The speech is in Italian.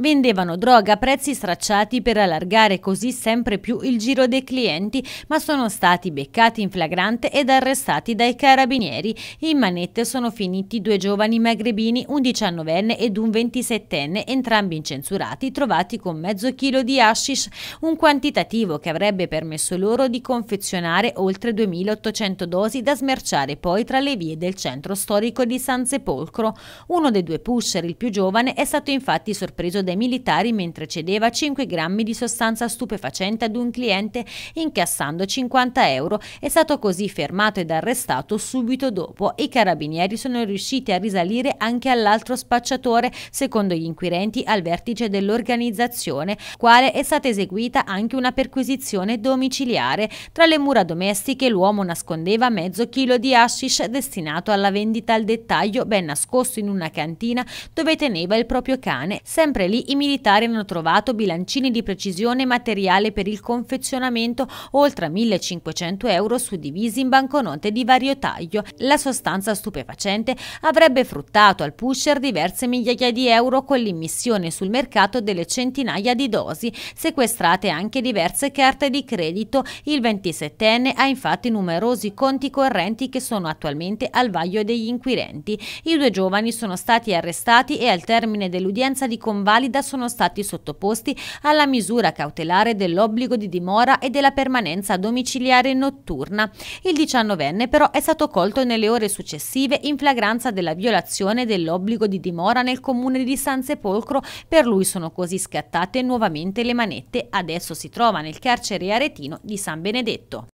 Vendevano droga a prezzi stracciati per allargare così sempre più il giro dei clienti, ma sono stati beccati in flagrante ed arrestati dai carabinieri. In manette sono finiti due giovani magrebini, un 19enne ed un 27enne, entrambi incensurati, trovati con mezzo chilo di hashish, un quantitativo che avrebbe permesso loro di confezionare oltre 2.800 dosi da smerciare poi tra le vie del centro storico di San Sepolcro. Uno dei due pusher, il più giovane, è stato infatti sorpreso preso dai militari mentre cedeva 5 grammi di sostanza stupefacente ad un cliente incassando 50 euro. È stato così fermato ed arrestato subito dopo. I carabinieri sono riusciti a risalire anche all'altro spacciatore, secondo gli inquirenti al vertice dell'organizzazione, quale è stata eseguita anche una perquisizione domiciliare. Tra le mura domestiche l'uomo nascondeva mezzo chilo di hashish destinato alla vendita al dettaglio ben nascosto in una cantina dove teneva il proprio cane. Sempre Sempre lì i militari hanno trovato bilancini di precisione e materiale per il confezionamento, oltre a 1500 euro suddivisi in banconote di vario taglio. La sostanza stupefacente avrebbe fruttato al pusher diverse migliaia di euro con l'immissione sul mercato delle centinaia di dosi, sequestrate anche diverse carte di credito. Il 27enne ha infatti numerosi conti correnti che sono attualmente al vaglio degli inquirenti. I due giovani sono stati arrestati e al termine dell'udienza di commissione valida sono stati sottoposti alla misura cautelare dell'obbligo di dimora e della permanenza domiciliare notturna. Il 19enne però è stato colto nelle ore successive in flagranza della violazione dell'obbligo di dimora nel comune di San Sepolcro. Per lui sono così scattate nuovamente le manette. Adesso si trova nel carcere aretino di San Benedetto.